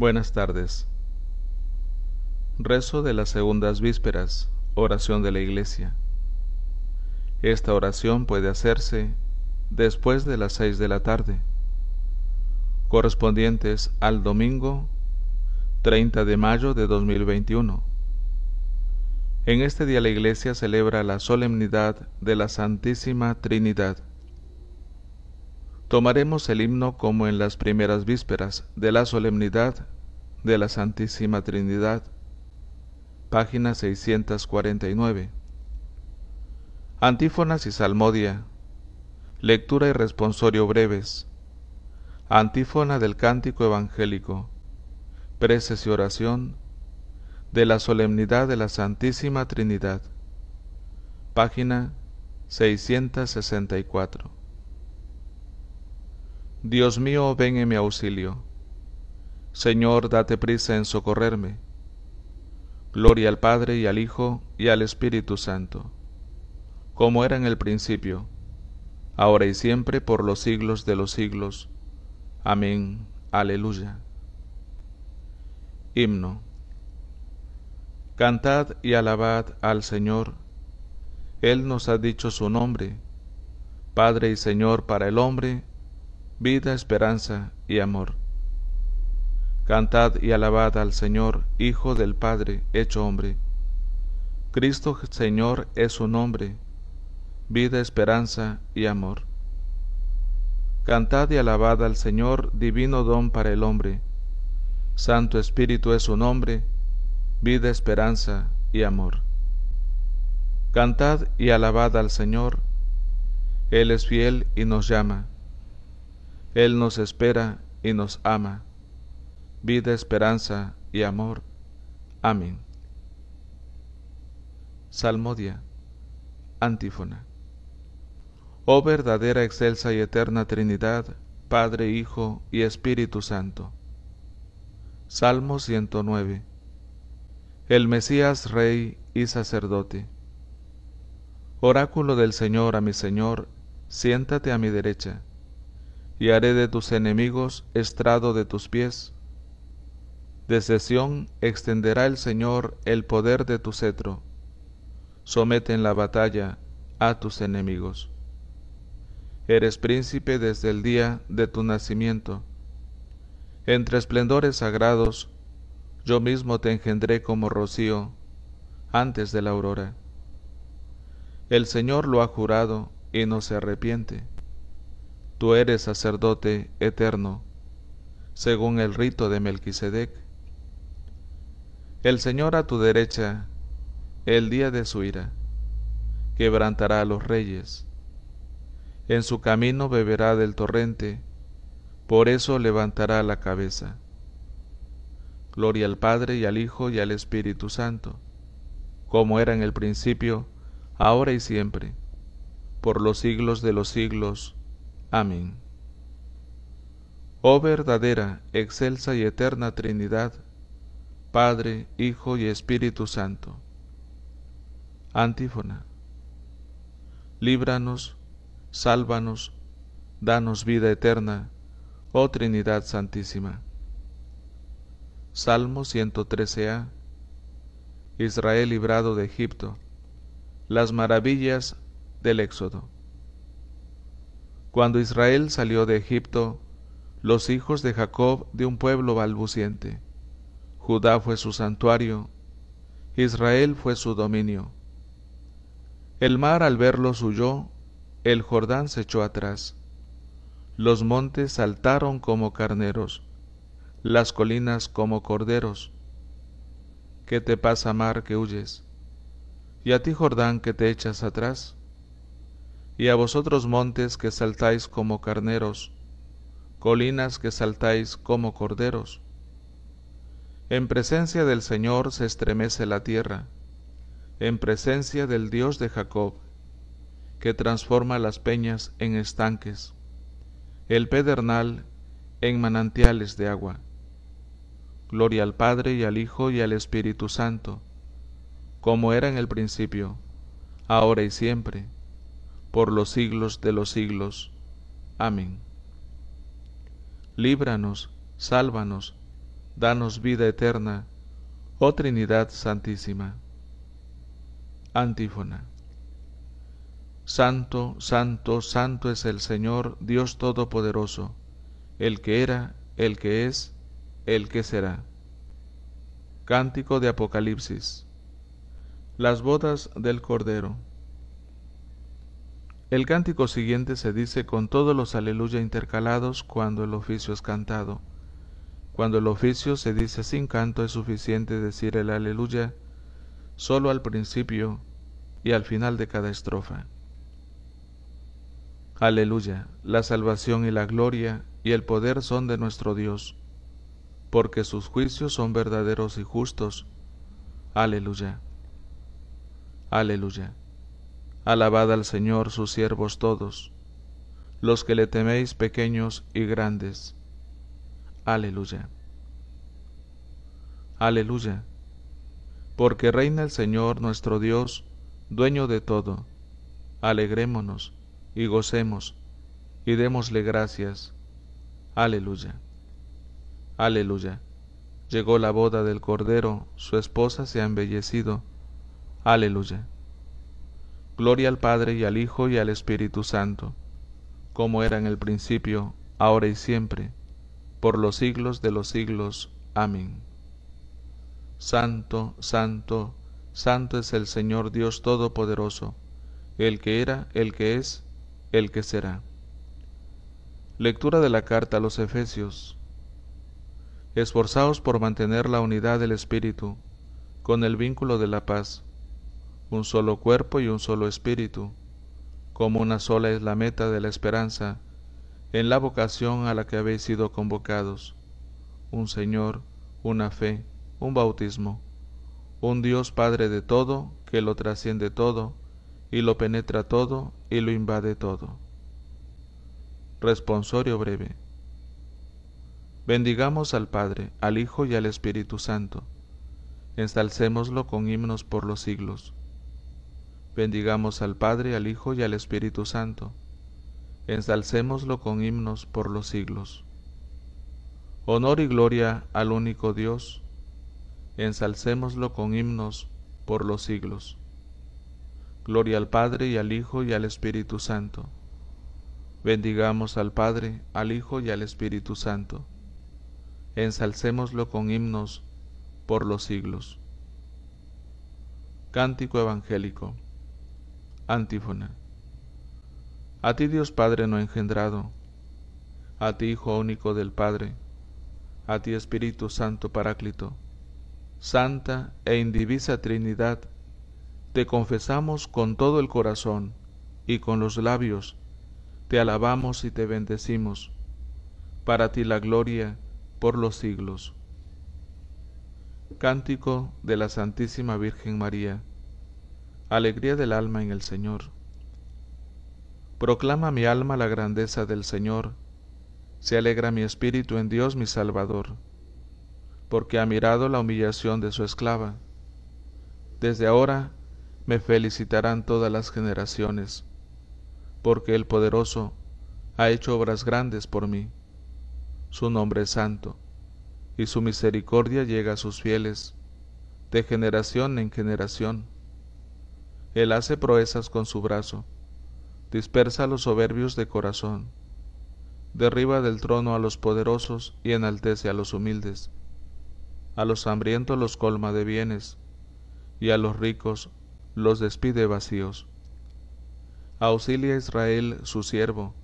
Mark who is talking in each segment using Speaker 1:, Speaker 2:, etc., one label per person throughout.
Speaker 1: Buenas tardes. Rezo de las segundas vísperas, oración de la Iglesia. Esta oración puede hacerse después de las seis de la tarde, correspondientes al domingo 30 de mayo de 2021. En este día la Iglesia celebra la solemnidad de la Santísima Trinidad. Tomaremos el himno como en las primeras vísperas de la solemnidad de la Santísima Trinidad. Página 649. Antífonas y Salmodia. Lectura y responsorio breves. Antífona del cántico evangélico. Preces y oración de la solemnidad de la Santísima Trinidad. Página 664. Dios mío, ven en mi auxilio. Señor, date prisa en socorrerme. Gloria al Padre y al Hijo y al Espíritu Santo, como era en el principio, ahora y siempre, por los siglos de los siglos. Amén. Aleluya. Himno. Cantad y alabad al Señor. Él nos ha dicho su nombre. Padre y Señor para el hombre, vida, esperanza y amor. Cantad y alabad al Señor, Hijo del Padre, hecho hombre. Cristo Señor es su nombre, vida, esperanza y amor. Cantad y alabad al Señor, divino don para el hombre. Santo Espíritu es su nombre, vida, esperanza y amor. Cantad y alabad al Señor. Él es fiel y nos llama él nos espera y nos ama. Vida, esperanza y amor. Amén. Salmodia. Antífona. Oh verdadera, excelsa y eterna Trinidad, Padre, Hijo y Espíritu Santo. Salmo 109. El Mesías Rey y Sacerdote. Oráculo del Señor a mi Señor, siéntate a mi derecha y haré de tus enemigos estrado de tus pies. de cesión extenderá el Señor el poder de tu cetro. Somete en la batalla a tus enemigos. Eres príncipe desde el día de tu nacimiento. Entre esplendores sagrados, yo mismo te engendré como rocío antes de la aurora. El Señor lo ha jurado y no se arrepiente tú eres sacerdote eterno, según el rito de Melquisedec. El Señor a tu derecha, el día de su ira, quebrantará a los reyes. En su camino beberá del torrente, por eso levantará la cabeza. Gloria al Padre y al Hijo y al Espíritu Santo, como era en el principio, ahora y siempre, por los siglos de los siglos. Amén. Oh verdadera, excelsa y eterna Trinidad, Padre, Hijo y Espíritu Santo. Antífona. Líbranos, sálvanos, danos vida eterna, oh Trinidad Santísima. Salmo 113a. Israel librado de Egipto. Las maravillas del Éxodo. Cuando Israel salió de Egipto, los hijos de Jacob de un pueblo balbuciente. Judá fue su santuario, Israel fue su dominio. El mar al verlos huyó, el Jordán se echó atrás. Los montes saltaron como carneros, las colinas como corderos. ¿Qué te pasa, mar, que huyes? ¿Y a ti, Jordán, que te echas atrás? y a vosotros montes que saltáis como carneros, colinas que saltáis como corderos. En presencia del Señor se estremece la tierra, en presencia del Dios de Jacob, que transforma las peñas en estanques, el pedernal en manantiales de agua. Gloria al Padre y al Hijo y al Espíritu Santo, como era en el principio, ahora y siempre por los siglos de los siglos. Amén. Líbranos, sálvanos, danos vida eterna, oh Trinidad Santísima. Antífona. Santo, santo, santo es el Señor Dios Todopoderoso, el que era, el que es, el que será. Cántico de Apocalipsis. Las bodas del Cordero. El cántico siguiente se dice con todos los aleluya intercalados cuando el oficio es cantado. Cuando el oficio se dice sin canto es suficiente decir el aleluya solo al principio y al final de cada estrofa. Aleluya, la salvación y la gloria y el poder son de nuestro Dios, porque sus juicios son verdaderos y justos. Aleluya. Aleluya. Alabad al Señor sus siervos todos, los que le teméis pequeños y grandes. Aleluya. Aleluya. Porque reina el Señor nuestro Dios, dueño de todo. Alegrémonos y gocemos y démosle gracias. Aleluya. Aleluya. Llegó la boda del Cordero, su esposa se ha embellecido. Aleluya. Gloria al Padre y al Hijo y al Espíritu Santo, como era en el principio, ahora y siempre, por los siglos de los siglos. Amén. Santo, santo, santo es el Señor Dios Todopoderoso, el que era, el que es, el que será. Lectura de la carta a los Efesios. Esforzaos por mantener la unidad del Espíritu, con el vínculo de la paz un solo cuerpo y un solo espíritu, como una sola es la meta de la esperanza, en la vocación a la que habéis sido convocados, un Señor, una fe, un bautismo, un Dios Padre de todo, que lo trasciende todo, y lo penetra todo, y lo invade todo. Responsorio breve. Bendigamos al Padre, al Hijo y al Espíritu Santo. Ensalcémoslo con himnos por los siglos. Bendigamos al Padre, al Hijo y al Espíritu Santo. Ensalcémoslo con himnos por los siglos. Honor y gloria al único Dios. Ensalcémoslo con himnos por los siglos. Gloria al Padre y al Hijo y al Espíritu Santo. Bendigamos al Padre, al Hijo y al Espíritu Santo. Ensalcémoslo con himnos por los siglos. Cántico Evangélico. Antífona. A ti Dios Padre no engendrado, a ti Hijo único del Padre, a ti Espíritu Santo Paráclito, Santa e indivisa Trinidad, te confesamos con todo el corazón y con los labios, te alabamos y te bendecimos. Para ti la gloria por los siglos. Cántico de la Santísima Virgen María. Alegría del alma en el Señor. Proclama mi alma la grandeza del Señor, se alegra mi espíritu en Dios mi Salvador, porque ha mirado la humillación de su esclava. Desde ahora me felicitarán todas las generaciones, porque el poderoso ha hecho obras grandes por mí. Su nombre es santo, y su misericordia llega a sus fieles, de generación en generación. Él hace proezas con su brazo, dispersa a los soberbios de corazón, derriba del trono a los poderosos y enaltece a los humildes. A los hambrientos los colma de bienes, y a los ricos los despide vacíos. Auxilia a Israel su siervo,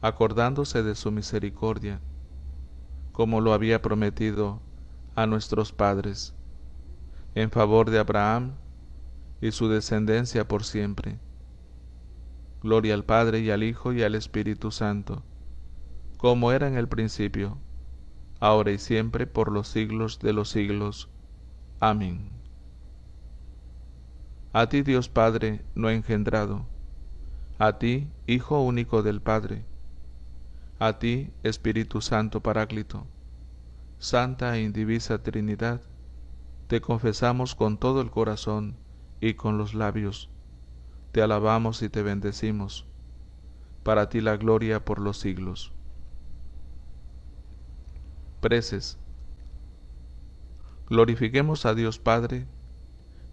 Speaker 1: acordándose de su misericordia, como lo había prometido a nuestros padres, en favor de Abraham y su descendencia por siempre. Gloria al Padre y al Hijo y al Espíritu Santo, como era en el principio, ahora y siempre, por los siglos de los siglos. Amén. A ti Dios Padre, no engendrado, a ti Hijo único del Padre, a ti Espíritu Santo Paráclito, Santa e Indivisa Trinidad, te confesamos con todo el corazón, y con los labios. Te alabamos y te bendecimos. Para ti la gloria por los siglos. Preces. Glorifiquemos a Dios Padre,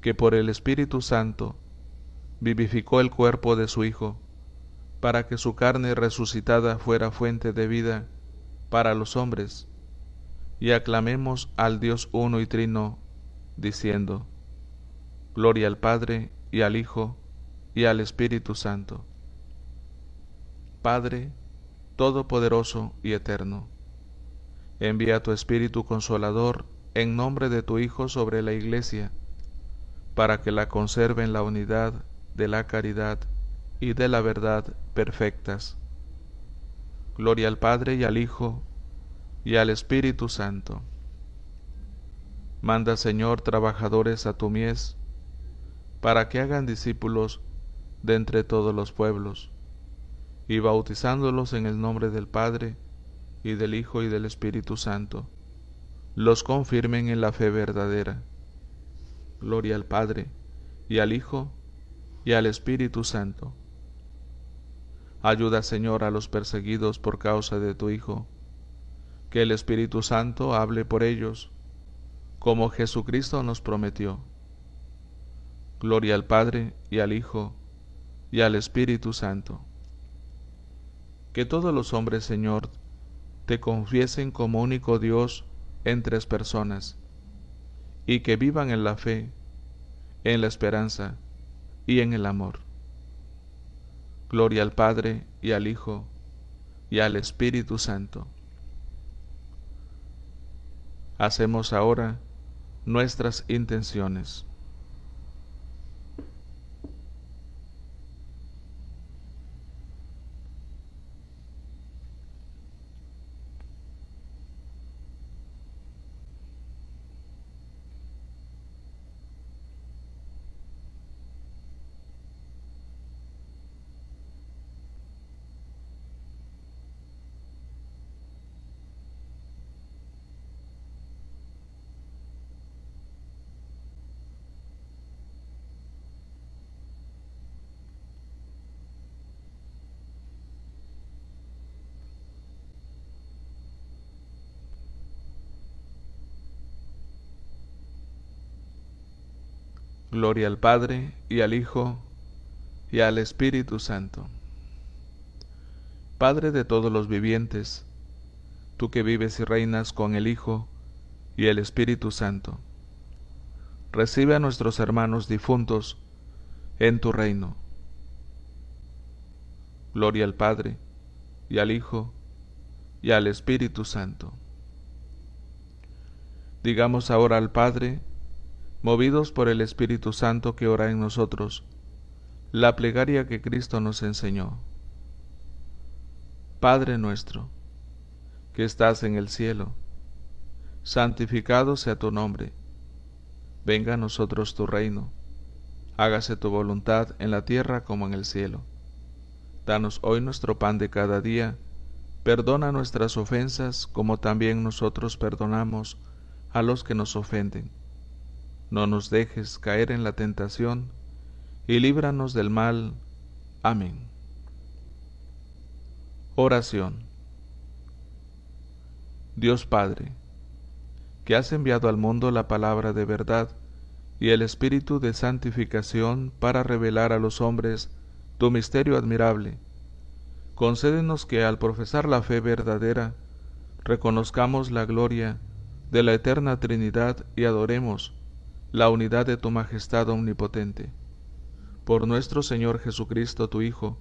Speaker 1: que por el Espíritu Santo vivificó el cuerpo de su Hijo, para que su carne resucitada fuera fuente de vida para los hombres, y aclamemos al Dios uno y trino, diciendo, Gloria al Padre y al Hijo y al Espíritu Santo. Padre Todopoderoso y Eterno, envía tu Espíritu Consolador en nombre de tu Hijo sobre la Iglesia, para que la conserve en la unidad de la caridad y de la verdad perfectas. Gloria al Padre y al Hijo y al Espíritu Santo. Manda, Señor, trabajadores a tu mies, para que hagan discípulos de entre todos los pueblos, y bautizándolos en el nombre del Padre, y del Hijo, y del Espíritu Santo, los confirmen en la fe verdadera. Gloria al Padre, y al Hijo, y al Espíritu Santo. Ayuda, Señor, a los perseguidos por causa de tu Hijo, que el Espíritu Santo hable por ellos, como Jesucristo nos prometió Gloria al Padre y al Hijo y al Espíritu Santo. Que todos los hombres, Señor, te confiesen como único Dios en tres personas, y que vivan en la fe, en la esperanza y en el amor. Gloria al Padre y al Hijo y al Espíritu Santo. Hacemos ahora nuestras intenciones. Gloria al Padre y al Hijo y al Espíritu Santo. Padre de todos los vivientes, tú que vives y reinas con el Hijo y el Espíritu Santo, recibe a nuestros hermanos difuntos en tu reino. Gloria al Padre y al Hijo y al Espíritu Santo. Digamos ahora al Padre, movidos por el Espíritu Santo que ora en nosotros, la plegaria que Cristo nos enseñó. Padre nuestro, que estás en el cielo, santificado sea tu nombre, venga a nosotros tu reino, hágase tu voluntad en la tierra como en el cielo. Danos hoy nuestro pan de cada día, perdona nuestras ofensas como también nosotros perdonamos a los que nos ofenden no nos dejes caer en la tentación, y líbranos del mal. Amén. Oración. Dios Padre, que has enviado al mundo la palabra de verdad y el Espíritu de santificación para revelar a los hombres tu misterio admirable, concédenos que al profesar la fe verdadera, reconozcamos la gloria de la eterna Trinidad y adoremos la unidad de tu majestad omnipotente. Por nuestro Señor Jesucristo, tu Hijo,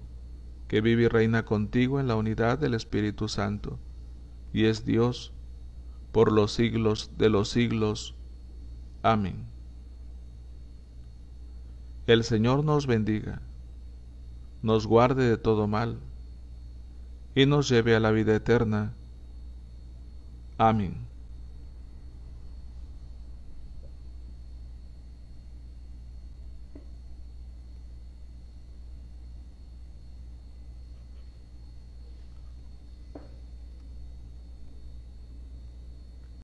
Speaker 1: que vive y reina contigo en la unidad del Espíritu Santo, y es Dios, por los siglos de los siglos. Amén. El Señor nos bendiga, nos guarde de todo mal, y nos lleve a la vida eterna. Amén.